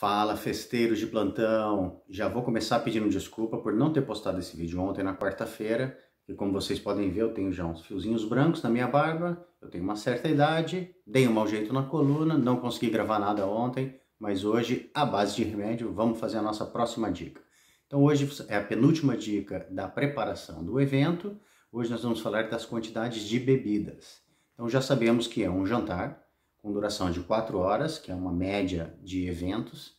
Fala, festeiros de plantão! Já vou começar pedindo desculpa por não ter postado esse vídeo ontem na quarta-feira. E como vocês podem ver, eu tenho já uns fiozinhos brancos na minha barba, eu tenho uma certa idade, dei um mau jeito na coluna, não consegui gravar nada ontem, mas hoje, à base de remédio, vamos fazer a nossa próxima dica. Então hoje é a penúltima dica da preparação do evento. Hoje nós vamos falar das quantidades de bebidas. Então já sabemos que é um jantar, com duração de 4 horas, que é uma média de eventos,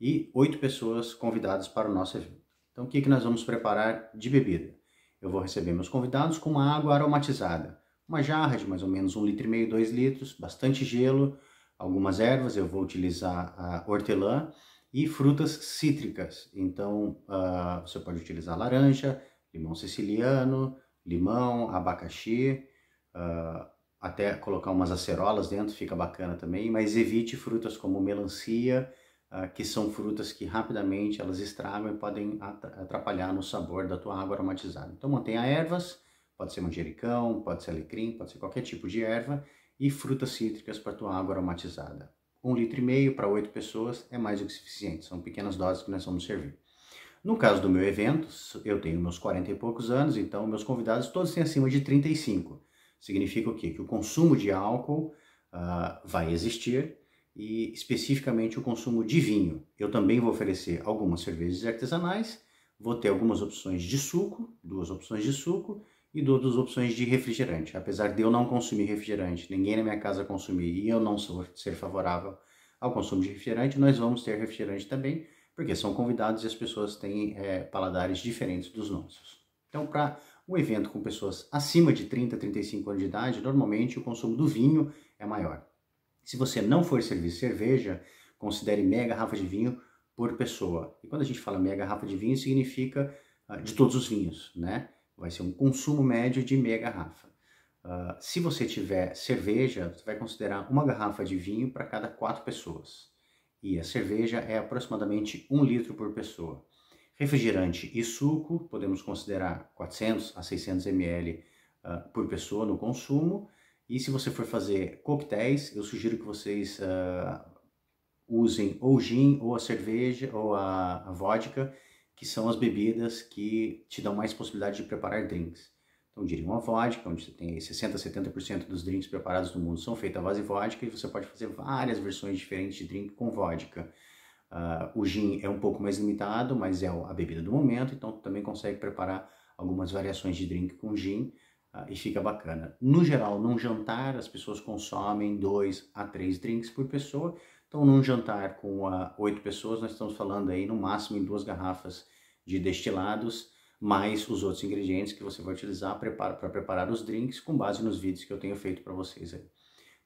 e 8 pessoas convidadas para o nosso evento. Então, o que, que nós vamos preparar de bebida? Eu vou receber meus convidados com uma água aromatizada, uma jarra de mais ou menos 1,5 litro, 2 litros, bastante gelo, algumas ervas, eu vou utilizar a hortelã e frutas cítricas. Então, uh, você pode utilizar laranja, limão siciliano, limão, abacaxi, uh, até colocar umas acerolas dentro, fica bacana também, mas evite frutas como melancia, ah, que são frutas que rapidamente elas estragam e podem atrapalhar no sabor da tua água aromatizada. Então mantenha ervas, pode ser manjericão, pode ser alecrim, pode ser qualquer tipo de erva e frutas cítricas para tua água aromatizada. Um litro e meio para oito pessoas é mais do que suficiente, são pequenas doses que nós vamos servir. No caso do meu evento, eu tenho meus 40 e poucos anos, então meus convidados todos têm acima de 35. Significa o quê? Que o consumo de álcool uh, vai existir e especificamente o consumo de vinho. Eu também vou oferecer algumas cervejas artesanais, vou ter algumas opções de suco, duas opções de suco e duas opções de refrigerante. Apesar de eu não consumir refrigerante, ninguém na minha casa consumir e eu não sou, ser favorável ao consumo de refrigerante, nós vamos ter refrigerante também, porque são convidados e as pessoas têm é, paladares diferentes dos nossos. Então, para um evento com pessoas acima de 30, 35 anos de idade, normalmente o consumo do vinho é maior. Se você não for servir cerveja, considere meia garrafa de vinho por pessoa. E quando a gente fala meia garrafa de vinho, significa uh, de todos os vinhos, né? Vai ser um consumo médio de meia garrafa. Uh, se você tiver cerveja, você vai considerar uma garrafa de vinho para cada quatro pessoas. E a cerveja é aproximadamente um litro por pessoa. Refrigerante e suco, podemos considerar 400 a 600 ml uh, por pessoa no consumo. E se você for fazer coquetéis, eu sugiro que vocês uh, usem ou gin, ou a cerveja, ou a, a vodka, que são as bebidas que te dão mais possibilidade de preparar drinks. Então, eu diria uma vodka, onde você tem 60% a 70% dos drinks preparados no mundo são feitos à base vodka, e você pode fazer várias versões diferentes de drink com vodka. Uh, o gin é um pouco mais limitado, mas é a bebida do momento, então tu também consegue preparar algumas variações de drink com gin uh, e fica bacana. No geral, num jantar, as pessoas consomem dois a três drinks por pessoa, então num jantar com ah, oito pessoas, nós estamos falando aí no máximo em duas garrafas de destilados, mais os outros ingredientes que você vai utilizar para preparar os drinks com base nos vídeos que eu tenho feito para vocês aí.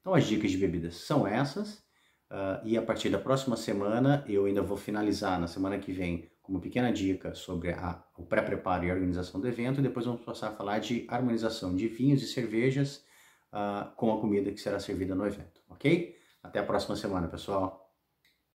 Então as dicas de bebidas são essas. Uh, e a partir da próxima semana, eu ainda vou finalizar na semana que vem com uma pequena dica sobre a, o pré-preparo e a organização do evento. E depois vamos passar a falar de harmonização de vinhos e cervejas uh, com a comida que será servida no evento, ok? Até a próxima semana, pessoal!